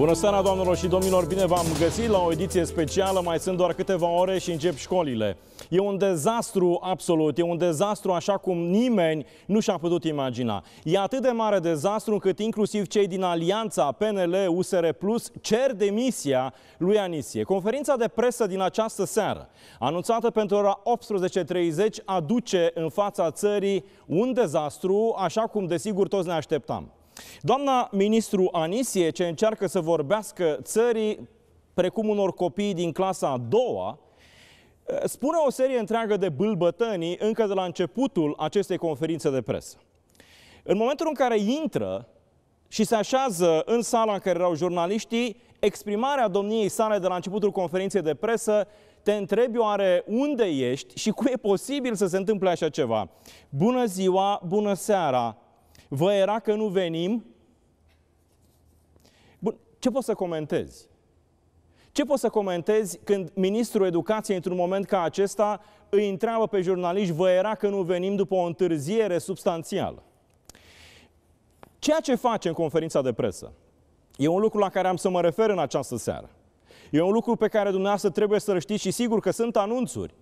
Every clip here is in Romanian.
Bună seara, doamnelor și domnilor! Bine v-am găsit la o ediție specială. Mai sunt doar câteva ore și încep școlile. E un dezastru absolut, e un dezastru așa cum nimeni nu și-a putut imagina. E atât de mare dezastru încât inclusiv cei din alianța PNL-USR Plus cer demisia lui Anisie. Conferința de presă din această seară, anunțată pentru ora 18.30, aduce în fața țării un dezastru așa cum desigur toți ne așteptam. Doamna ministru Anisie, ce încearcă să vorbească țării precum unor copii din clasa a doua, spune o serie întreagă de bâlbătănii încă de la începutul acestei conferințe de presă. În momentul în care intră și se așează în sala în care erau jurnaliștii, exprimarea domniei sale de la începutul conferinței de presă te întrebi oare unde ești și cu e posibil să se întâmple așa ceva. Bună ziua, bună seara, Vă era că nu venim? Bun, ce poți să comentezi? Ce poți să comentezi când ministrul educației, într-un moment ca acesta, îi întreabă pe jurnaliști, vă era că nu venim după o întârziere substanțială? Ceea ce face în conferința de presă e un lucru la care am să mă refer în această seară. E un lucru pe care dumneavoastră trebuie să-l știți și sigur că sunt anunțuri.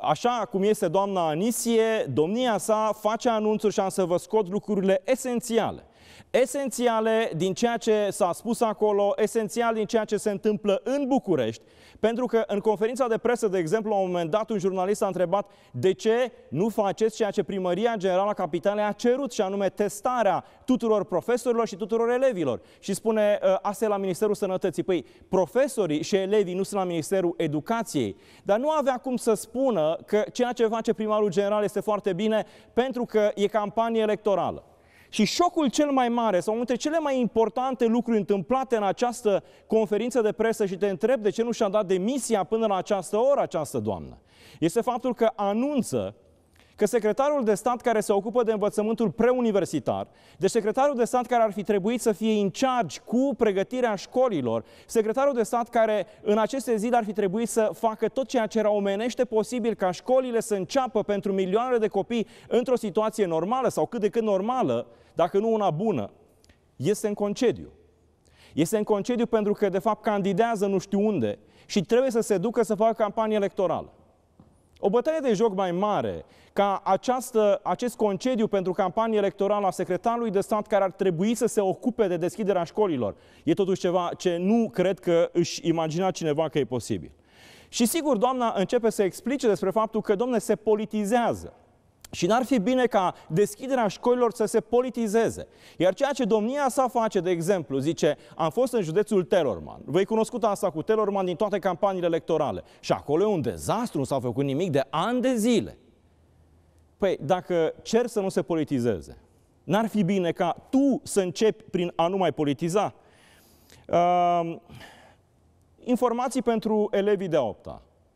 Așa cum este doamna Anisie, domnia sa face anunțuri și am să vă scot lucrurile esențiale esențiale din ceea ce s-a spus acolo, esențial din ceea ce se întâmplă în București, pentru că în conferința de presă, de exemplu, la un moment dat un jurnalist a întrebat de ce nu faceți ceea ce Primăria Generală a Capitalei a cerut, și anume testarea tuturor profesorilor și tuturor elevilor. Și spune uh, asta e la Ministerul Sănătății. Păi, profesorii și elevii nu sunt la Ministerul Educației, dar nu avea cum să spună că ceea ce face primarul general este foarte bine pentru că e campanie electorală. Și șocul cel mai mare sau unul dintre cele mai importante lucruri întâmplate în această conferință de presă și te întreb de ce nu și-a dat demisia până la această oră această doamnă, este faptul că anunță că secretarul de stat care se ocupă de învățământul preuniversitar, de deci secretarul de stat care ar fi trebuit să fie în charge cu pregătirea școlilor, secretarul de stat care în aceste zile ar fi trebuit să facă tot ceea ce era omenește posibil ca școlile să înceapă pentru milioane de copii într-o situație normală sau cât de cât normală, dacă nu una bună, este în concediu. Este în concediu pentru că, de fapt, candidează nu știu unde și trebuie să se ducă să facă campanie electorală. O bătaie de joc mai mare ca această, acest concediu pentru campanie electorală a secretarului de stat care ar trebui să se ocupe de deschiderea școlilor. E totuși ceva ce nu cred că își imagina cineva că e posibil. Și sigur, doamna începe să explice despre faptul că, domne, se politizează. Și n-ar fi bine ca deschiderea școlilor să se politizeze. Iar ceea ce domnia sa face, de exemplu, zice, am fost în județul Telorman. Voi cunoscut asta cu Telorman din toate campaniile electorale. Și acolo e un dezastru, nu s-a făcut nimic de ani de zile. Păi, dacă cer să nu se politizeze, n-ar fi bine ca tu să începi prin a nu mai politiza. Uh, informații pentru elevii de 8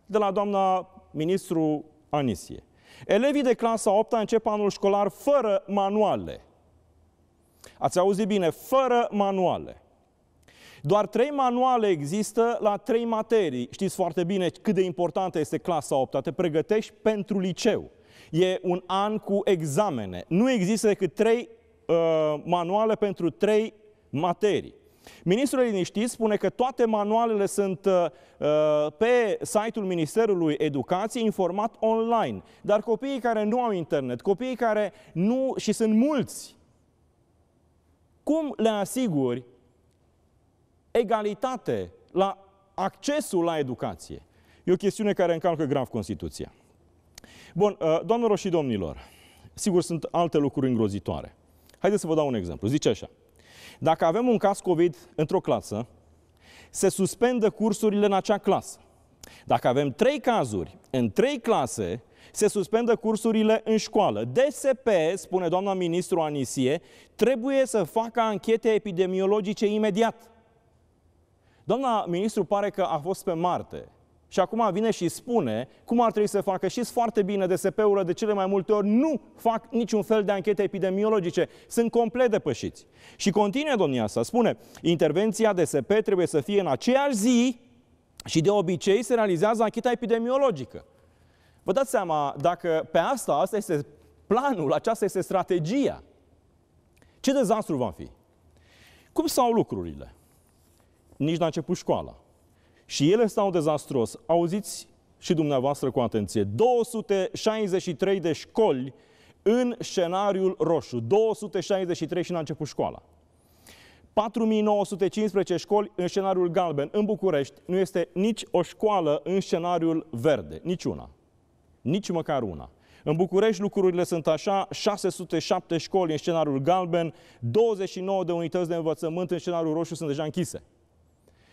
de la doamna ministru Anisie. Elevii de clasa 8 încep anul școlar fără manuale. Ați auzit bine, fără manuale. Doar trei manuale există la trei materii. Știți foarte bine cât de importantă este clasa 8 Te pregătești pentru liceu. E un an cu examene. Nu există decât trei uh, manuale pentru trei materii. Ministrul liniștit spune că toate manualele sunt uh, uh, pe site-ul Ministerului Educației informat online, dar copiii care nu au internet, copiii care nu și sunt mulți, cum le asiguri egalitate la accesul la educație? E o chestiune care încalcă grav Constituția. Bun, uh, doamnelor și domnilor, sigur sunt alte lucruri îngrozitoare. Haideți să vă dau un exemplu. Zice așa. Dacă avem un caz COVID într-o clasă, se suspendă cursurile în acea clasă. Dacă avem trei cazuri în trei clase, se suspendă cursurile în școală. DSP, spune doamna ministru Anisie, trebuie să facă anchete epidemiologice imediat. Doamna ministru pare că a fost pe Marte și acum vine și spune cum ar trebui să facă. Și foarte bine, DSP-urile de cele mai multe ori nu fac niciun fel de anchete epidemiologice. Sunt complet depășiți. Și continuă domnia să spune, intervenția DSP trebuie să fie în aceeași zi și de obicei se realizează ancheta epidemiologică. Vă dați seama dacă pe asta, asta este planul, aceasta este strategia. Ce dezastru va fi? Cum stau lucrurile? Nici n-a început școala și ele stau dezastros. Auziți și dumneavoastră cu atenție. 263 de școli în scenariul roșu. 263 și n-a început școala. 4915 școli în scenariul galben. În București nu este nici o școală în scenariul verde. Niciuna. Nici măcar una. În București lucrurile sunt așa, 607 școli în scenariul galben, 29 de unități de învățământ în scenariul roșu sunt deja închise.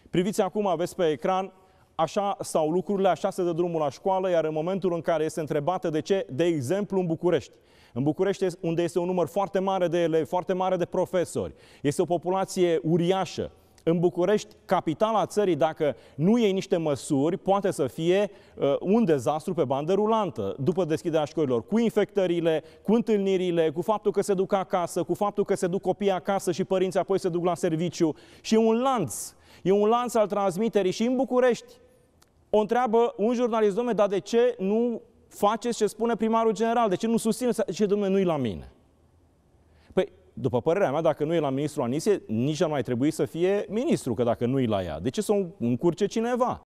Priviți acum, aveți pe ecran, așa stau lucrurile, așa se dă drumul la școală, iar în momentul în care este întrebată de ce, de exemplu în București. În București, unde este un număr foarte mare de elevi, foarte mare de profesori, este o populație uriașă, în București, capitala țării, dacă nu iei niște măsuri, poate să fie uh, un dezastru pe bandă rulantă după deschiderea școlilor, cu infectările, cu întâlnirile, cu faptul că se duc acasă, cu faptul că se duc copiii acasă și părinții apoi se duc la serviciu și un lanț E un lanț al transmiterii și în București o întreabă un jurnalist, domnule, dar de ce nu faceți ce spune primarul general? De ce nu susține Și domnule, nu-i la mine? Păi, după părerea mea, dacă nu e la ministrul Anisie, nici ar mai trebui să fie ministru, că dacă nu e la ea. De ce să o încurce cineva?